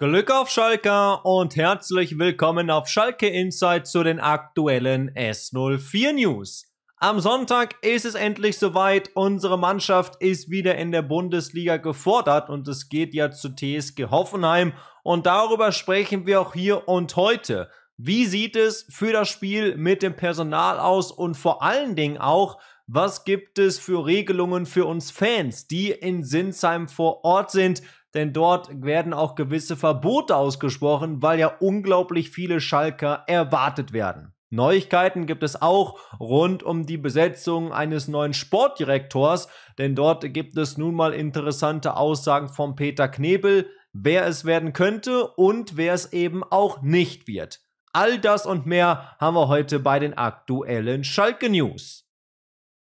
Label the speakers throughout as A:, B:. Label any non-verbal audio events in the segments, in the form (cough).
A: Glück auf Schalke und herzlich willkommen auf Schalke Insight zu den aktuellen S04 News. Am Sonntag ist es endlich soweit. Unsere Mannschaft ist wieder in der Bundesliga gefordert und es geht ja zu TSG Hoffenheim und darüber sprechen wir auch hier und heute. Wie sieht es für das Spiel mit dem Personal aus und vor allen Dingen auch, was gibt es für Regelungen für uns Fans, die in Sinsheim vor Ort sind? denn dort werden auch gewisse Verbote ausgesprochen, weil ja unglaublich viele Schalker erwartet werden. Neuigkeiten gibt es auch rund um die Besetzung eines neuen Sportdirektors, denn dort gibt es nun mal interessante Aussagen von Peter Knebel, wer es werden könnte und wer es eben auch nicht wird. All das und mehr haben wir heute bei den aktuellen Schalke News.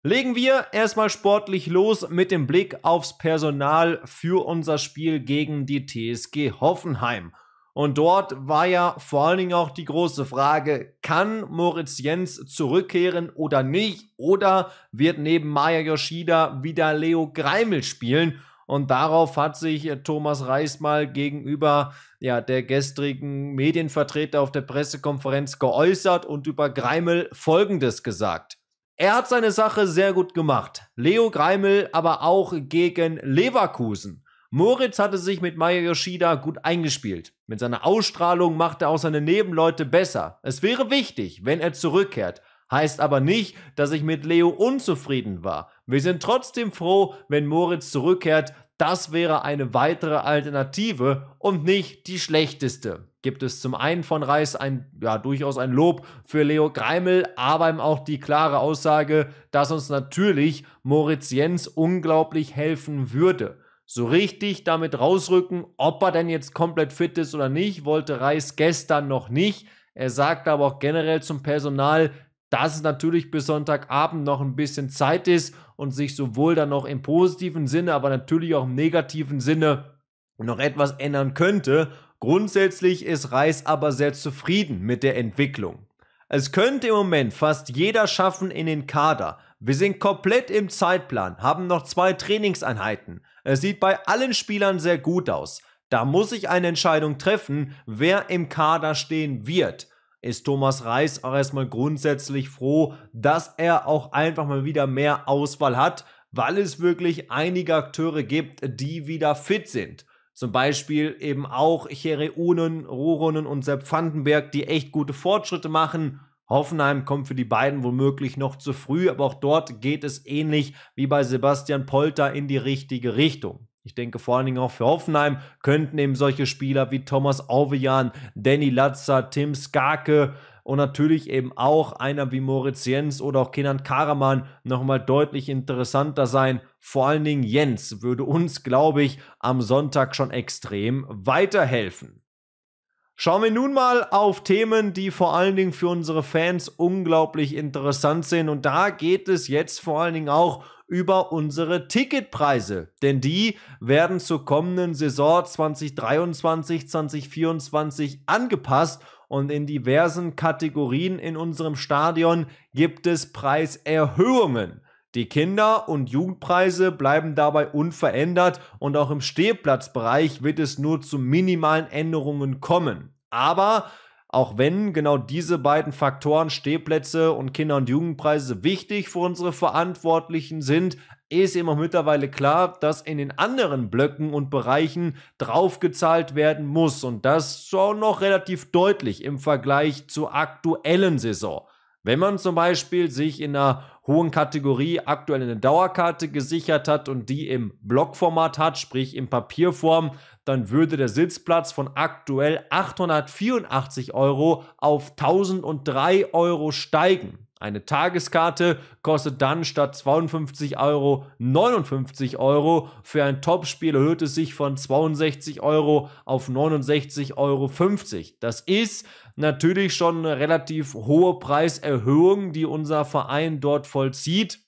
A: Legen wir erstmal sportlich los mit dem Blick aufs Personal für unser Spiel gegen die TSG Hoffenheim. Und dort war ja vor allen Dingen auch die große Frage, kann Moritz Jens zurückkehren oder nicht? Oder wird neben Maya Yoshida wieder Leo Greimel spielen? Und darauf hat sich Thomas Reis mal gegenüber ja, der gestrigen Medienvertreter auf der Pressekonferenz geäußert und über Greimel Folgendes gesagt. Er hat seine Sache sehr gut gemacht. Leo Greimel aber auch gegen Leverkusen. Moritz hatte sich mit Maya Yoshida gut eingespielt. Mit seiner Ausstrahlung macht er auch seine Nebenleute besser. Es wäre wichtig, wenn er zurückkehrt. Heißt aber nicht, dass ich mit Leo unzufrieden war. Wir sind trotzdem froh, wenn Moritz zurückkehrt, das wäre eine weitere Alternative und nicht die schlechteste. Gibt es zum einen von Reis ein, ja, durchaus ein Lob für Leo Greimel, aber eben auch die klare Aussage, dass uns natürlich Moritz Jens unglaublich helfen würde. So richtig damit rausrücken, ob er denn jetzt komplett fit ist oder nicht, wollte Reis gestern noch nicht. Er sagte aber auch generell zum Personal, dass es natürlich bis Sonntagabend noch ein bisschen Zeit ist und sich sowohl dann noch im positiven Sinne, aber natürlich auch im negativen Sinne noch etwas ändern könnte. Grundsätzlich ist Reis aber sehr zufrieden mit der Entwicklung. Es könnte im Moment fast jeder schaffen in den Kader. Wir sind komplett im Zeitplan, haben noch zwei Trainingseinheiten. Es sieht bei allen Spielern sehr gut aus. Da muss ich eine Entscheidung treffen, wer im Kader stehen wird ist Thomas Reis auch erstmal grundsätzlich froh, dass er auch einfach mal wieder mehr Auswahl hat, weil es wirklich einige Akteure gibt, die wieder fit sind. Zum Beispiel eben auch Chereunen, Rurunen und Sepp Vandenberg, die echt gute Fortschritte machen. Hoffenheim kommt für die beiden womöglich noch zu früh, aber auch dort geht es ähnlich wie bei Sebastian Polter in die richtige Richtung. Ich denke vor allen Dingen auch für Hoffenheim könnten eben solche Spieler wie Thomas Auvejan, Danny Latzer, Tim Skarke und natürlich eben auch einer wie Moritz Jens oder auch Kenan Karaman nochmal deutlich interessanter sein. Vor allen Dingen Jens würde uns, glaube ich, am Sonntag schon extrem weiterhelfen. Schauen wir nun mal auf Themen, die vor allen Dingen für unsere Fans unglaublich interessant sind. Und da geht es jetzt vor allen Dingen auch um über unsere Ticketpreise, denn die werden zur kommenden Saison 2023, 2024 angepasst und in diversen Kategorien in unserem Stadion gibt es Preiserhöhungen. Die Kinder- und Jugendpreise bleiben dabei unverändert und auch im Stehplatzbereich wird es nur zu minimalen Änderungen kommen. Aber auch wenn genau diese beiden Faktoren Stehplätze und Kinder- und Jugendpreise wichtig für unsere Verantwortlichen sind, ist immer mittlerweile klar, dass in den anderen Blöcken und Bereichen draufgezahlt werden muss. Und das schon noch relativ deutlich im Vergleich zur aktuellen Saison. Wenn man zum Beispiel sich in einer hohen Kategorie aktuell eine Dauerkarte gesichert hat und die im Blockformat hat, sprich in Papierform, dann würde der Sitzplatz von aktuell 884 Euro auf 1003 Euro steigen. Eine Tageskarte kostet dann statt 52 Euro 59 Euro. Für ein Topspiel erhöht es sich von 62 Euro auf 69,50 Euro. Das ist natürlich schon eine relativ hohe Preiserhöhung, die unser Verein dort vollzieht.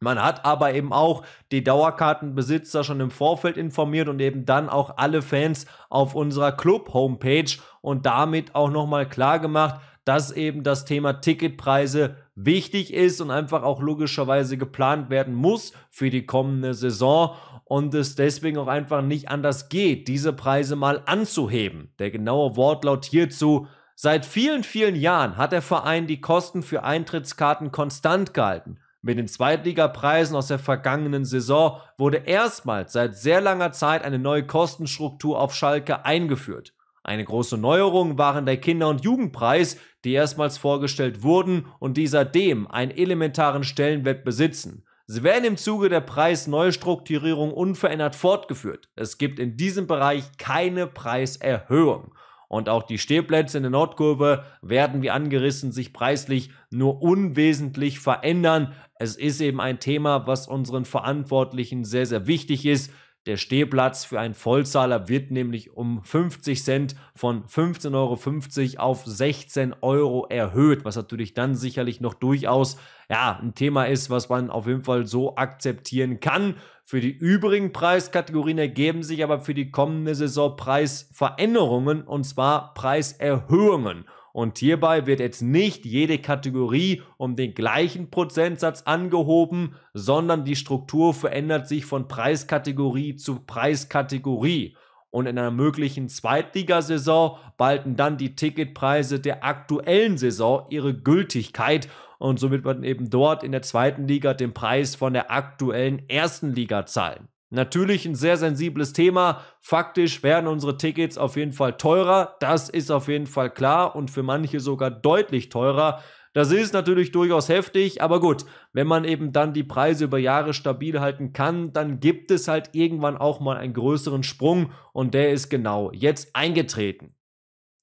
A: Man hat aber eben auch die Dauerkartenbesitzer schon im Vorfeld informiert und eben dann auch alle Fans auf unserer Club-Homepage und damit auch nochmal klargemacht, dass eben das Thema Ticketpreise wichtig ist und einfach auch logischerweise geplant werden muss für die kommende Saison und es deswegen auch einfach nicht anders geht, diese Preise mal anzuheben. Der genaue Wortlaut hierzu Seit vielen, vielen Jahren hat der Verein die Kosten für Eintrittskarten konstant gehalten. Mit den Zweitligapreisen aus der vergangenen Saison wurde erstmals seit sehr langer Zeit eine neue Kostenstruktur auf Schalke eingeführt. Eine große Neuerung waren der Kinder- und Jugendpreis, die erstmals vorgestellt wurden und die seitdem einen elementaren Stellenwert besitzen. Sie werden im Zuge der Preisneustrukturierung unverändert fortgeführt. Es gibt in diesem Bereich keine Preiserhöhung. Und auch die Stehplätze in der Nordkurve werden wie angerissen sich preislich nur unwesentlich verändern. Es ist eben ein Thema, was unseren Verantwortlichen sehr, sehr wichtig ist. Der Stehplatz für einen Vollzahler wird nämlich um 50 Cent von 15,50 Euro auf 16 Euro erhöht, was natürlich dann sicherlich noch durchaus ja, ein Thema ist, was man auf jeden Fall so akzeptieren kann. Für die übrigen Preiskategorien ergeben sich aber für die kommende Saison Preisveränderungen und zwar Preiserhöhungen. Und hierbei wird jetzt nicht jede Kategorie um den gleichen Prozentsatz angehoben, sondern die Struktur verändert sich von Preiskategorie zu Preiskategorie. Und in einer möglichen Zweitligasaison behalten dann die Ticketpreise der aktuellen Saison ihre Gültigkeit und somit wird man eben dort in der zweiten Liga den Preis von der aktuellen ersten Liga zahlen. Natürlich ein sehr sensibles Thema. Faktisch werden unsere Tickets auf jeden Fall teurer. Das ist auf jeden Fall klar und für manche sogar deutlich teurer. Das ist natürlich durchaus heftig, aber gut, wenn man eben dann die Preise über Jahre stabil halten kann, dann gibt es halt irgendwann auch mal einen größeren Sprung und der ist genau jetzt eingetreten.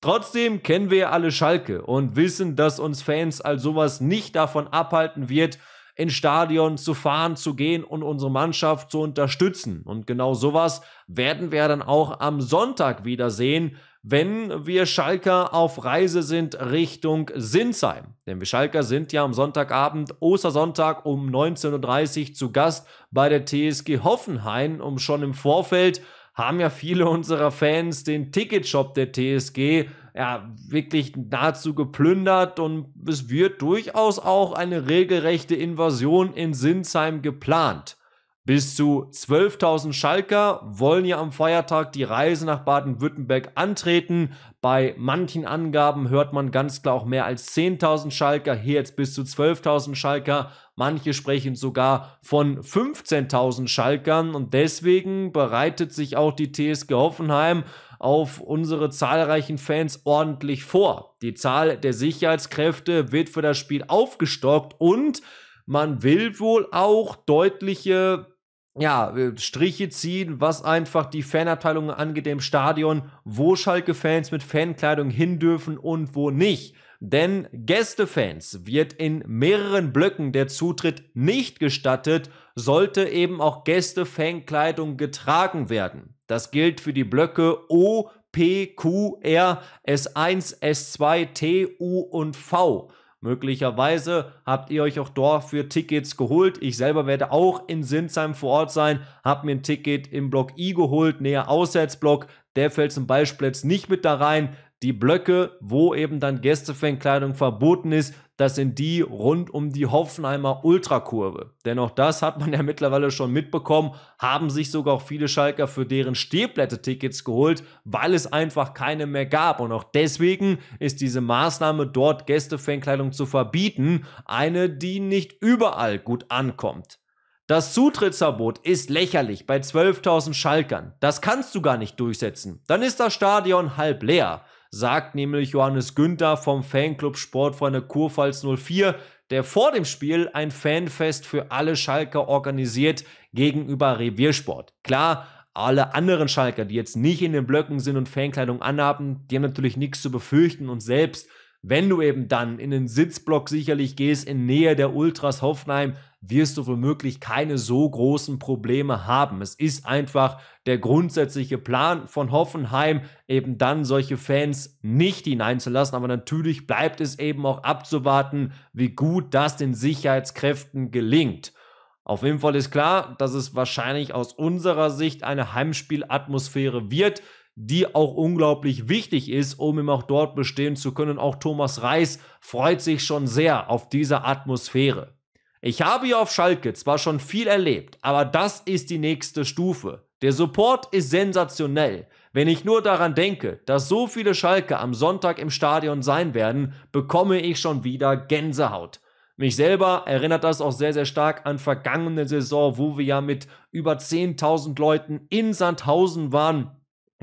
A: Trotzdem kennen wir alle Schalke und wissen, dass uns Fans all sowas nicht davon abhalten wird, ins Stadion zu fahren, zu gehen und unsere Mannschaft zu unterstützen. Und genau sowas werden wir dann auch am Sonntag wieder sehen, wenn wir Schalker auf Reise sind Richtung Sinsheim. Denn wir Schalker sind ja am Sonntagabend, Ostersonntag um 19.30 Uhr zu Gast bei der TSG Hoffenheim, um schon im Vorfeld haben ja viele unserer Fans den Ticketshop der TSG ja, wirklich nahezu geplündert und es wird durchaus auch eine regelrechte Invasion in Sinsheim geplant. Bis zu 12.000 Schalker wollen ja am Feiertag die Reise nach Baden-Württemberg antreten. Bei manchen Angaben hört man ganz klar auch mehr als 10.000 Schalker, hier jetzt bis zu 12.000 Schalker. Manche sprechen sogar von 15.000 Schalkern und deswegen bereitet sich auch die TSG Hoffenheim auf unsere zahlreichen Fans ordentlich vor. Die Zahl der Sicherheitskräfte wird für das Spiel aufgestockt und man will wohl auch deutliche ja, äh, Striche ziehen, was einfach die Fanabteilungen angeht im Stadion, wo Schalke-Fans mit Fankleidung hin dürfen und wo nicht. Denn Gästefans wird in mehreren Blöcken der Zutritt nicht gestattet, sollte eben auch Gästefankleidung getragen werden. Das gilt für die Blöcke O, P, Q, R, S1, S2, T, U und V. Möglicherweise habt ihr euch auch dort für Tickets geholt. Ich selber werde auch in Sinsheim vor Ort sein, habe mir ein Ticket im Block I geholt, näher Auswärtsblock. Der fällt zum Beispiel jetzt nicht mit da rein. Die Blöcke, wo eben dann Gästefankleidung verboten ist, das sind die rund um die Hoffenheimer Ultrakurve. Denn auch das hat man (laughs) ja mittlerweile schon mitbekommen, haben sich sogar auch viele Schalker für deren stehplätte geholt, weil es einfach keine mehr gab. Und auch deswegen ist diese Maßnahme, dort Gästefankleidung zu verbieten, eine, die nicht überall gut ankommt. Das Zutrittsverbot ist lächerlich bei 12.000 Schalkern. Das kannst du gar nicht durchsetzen. Dann ist das Stadion halb leer sagt nämlich Johannes Günther vom Fanclub Sportfreunde Kurpfalz 04, der vor dem Spiel ein Fanfest für alle Schalker organisiert gegenüber Reviersport. Klar, alle anderen Schalker, die jetzt nicht in den Blöcken sind und Fankleidung anhaben, die haben natürlich nichts zu befürchten und selbst wenn du eben dann in den Sitzblock sicherlich gehst, in Nähe der Ultras Hoffenheim, wirst du womöglich keine so großen Probleme haben. Es ist einfach der grundsätzliche Plan von Hoffenheim, eben dann solche Fans nicht hineinzulassen. Aber natürlich bleibt es eben auch abzuwarten, wie gut das den Sicherheitskräften gelingt. Auf jeden Fall ist klar, dass es wahrscheinlich aus unserer Sicht eine Heimspielatmosphäre wird, die auch unglaublich wichtig ist, um eben auch dort bestehen zu können. Auch Thomas Reis freut sich schon sehr auf diese Atmosphäre. Ich habe hier auf Schalke zwar schon viel erlebt, aber das ist die nächste Stufe. Der Support ist sensationell. Wenn ich nur daran denke, dass so viele Schalke am Sonntag im Stadion sein werden, bekomme ich schon wieder Gänsehaut. Mich selber erinnert das auch sehr, sehr stark an vergangene Saison, wo wir ja mit über 10.000 Leuten in Sandhausen waren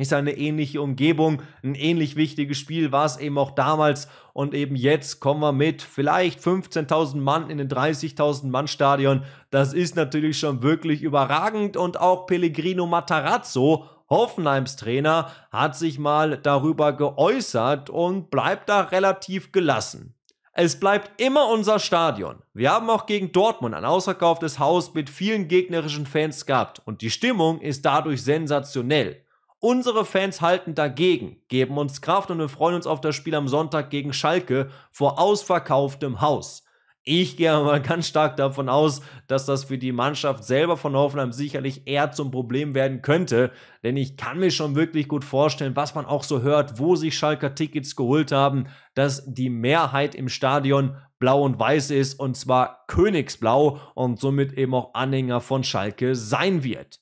A: ich sage, eine ähnliche Umgebung, ein ähnlich wichtiges Spiel war es eben auch damals. Und eben jetzt kommen wir mit vielleicht 15.000 Mann in den 30.000 Mann Stadion. Das ist natürlich schon wirklich überragend. Und auch Pellegrino Matarazzo, Hoffenheims Trainer, hat sich mal darüber geäußert und bleibt da relativ gelassen. Es bleibt immer unser Stadion. Wir haben auch gegen Dortmund ein ausverkauftes Haus mit vielen gegnerischen Fans gehabt und die Stimmung ist dadurch sensationell. Unsere Fans halten dagegen, geben uns Kraft und wir freuen uns auf das Spiel am Sonntag gegen Schalke vor ausverkauftem Haus. Ich gehe aber (laughs) ganz stark davon aus, dass das für die Mannschaft selber von Hoffenheim sicherlich eher zum Problem werden könnte, denn ich kann mir schon wirklich gut vorstellen, was man auch so hört, wo sich Schalker Tickets geholt haben, dass die Mehrheit im Stadion blau und weiß ist und zwar Königsblau und somit eben auch Anhänger von Schalke sein wird.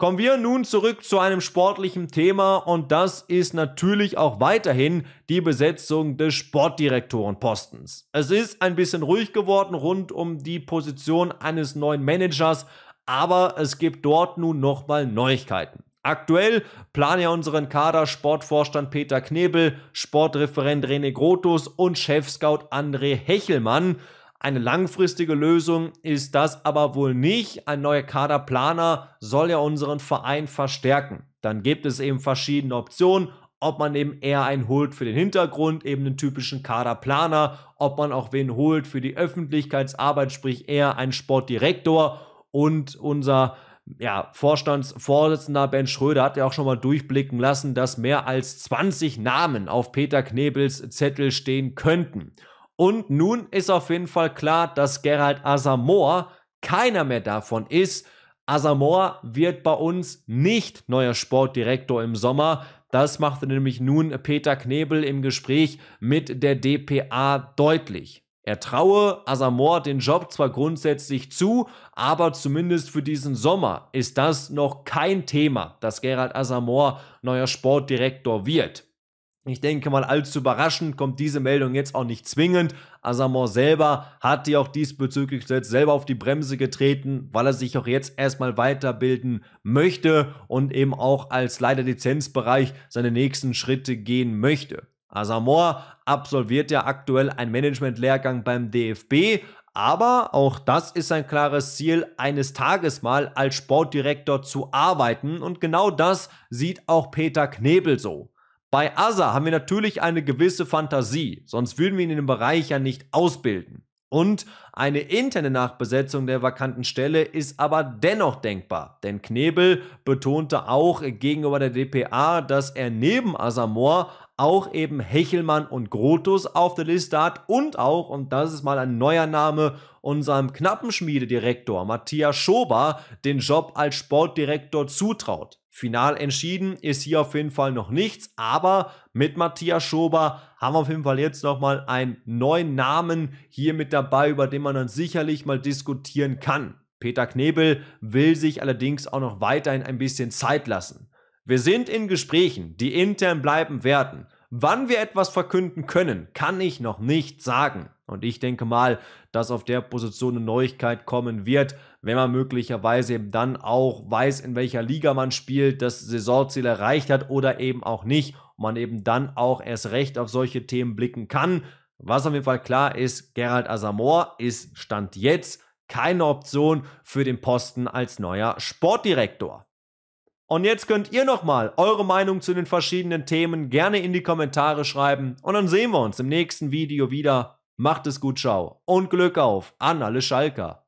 A: Kommen wir nun zurück zu einem sportlichen Thema und das ist natürlich auch weiterhin die Besetzung des Sportdirektorenpostens. Es ist ein bisschen ruhig geworden rund um die Position eines neuen Managers, aber es gibt dort nun nochmal Neuigkeiten. Aktuell planen ja unseren Kader Sportvorstand Peter Knebel, Sportreferent René Grotus und Chefscout André Hechelmann. Eine langfristige Lösung ist das aber wohl nicht. Ein neuer Kaderplaner soll ja unseren Verein verstärken. Dann gibt es eben verschiedene Optionen, ob man eben eher einen holt für den Hintergrund, eben einen typischen Kaderplaner, ob man auch wen holt für die Öffentlichkeitsarbeit, sprich eher einen Sportdirektor und unser ja, Vorstandsvorsitzender Ben Schröder hat ja auch schon mal durchblicken lassen, dass mehr als 20 Namen auf Peter Knebels Zettel stehen könnten. Und nun ist auf jeden Fall klar, dass Gerald Asamoah keiner mehr davon ist. Asamoah wird bei uns nicht neuer Sportdirektor im Sommer. Das machte nämlich nun Peter Knebel im Gespräch mit der DPA deutlich. Er traue Asamoah den Job zwar grundsätzlich zu, aber zumindest für diesen Sommer ist das noch kein Thema, dass Gerald Asamoah neuer Sportdirektor wird. Ich denke mal, allzu überraschend kommt diese Meldung jetzt auch nicht zwingend. Asamor selber hat die auch diesbezüglich selbst selber auf die Bremse getreten, weil er sich auch jetzt erstmal weiterbilden möchte und eben auch als Leiter Lizenzbereich seine nächsten Schritte gehen möchte. Asamor absolviert ja aktuell einen Management-Lehrgang beim DFB, aber auch das ist ein klares Ziel, eines Tages mal als Sportdirektor zu arbeiten und genau das sieht auch Peter Knebel so. Bei Asa haben wir natürlich eine gewisse Fantasie, sonst würden wir ihn in dem Bereich ja nicht ausbilden. Und eine interne Nachbesetzung der vakanten Stelle ist aber dennoch denkbar, denn Knebel betonte auch gegenüber der DPA, dass er neben Asamor auch eben Hechelmann und Grotus auf der Liste hat und auch, und das ist mal ein neuer Name, unserem Knappenschmiededirektor Matthias Schober den Job als Sportdirektor zutraut. Final entschieden ist hier auf jeden Fall noch nichts, aber mit Matthias Schober haben wir auf jeden Fall jetzt nochmal einen neuen Namen hier mit dabei, über den man dann sicherlich mal diskutieren kann. Peter Knebel will sich allerdings auch noch weiterhin ein bisschen Zeit lassen. Wir sind in Gesprächen, die intern bleiben werden. Wann wir etwas verkünden können, kann ich noch nicht sagen. Und ich denke mal, dass auf der Position eine Neuigkeit kommen wird, wenn man möglicherweise eben dann auch weiß, in welcher Liga man spielt, das Saisonziel erreicht hat oder eben auch nicht. Und man eben dann auch erst recht auf solche Themen blicken kann. Was auf jeden Fall klar ist, Gerald Asamor ist Stand jetzt keine Option für den Posten als neuer Sportdirektor. Und jetzt könnt ihr nochmal eure Meinung zu den verschiedenen Themen gerne in die Kommentare schreiben. Und dann sehen wir uns im nächsten Video wieder. Macht es gut, ciao. Und Glück auf an alle Schalker.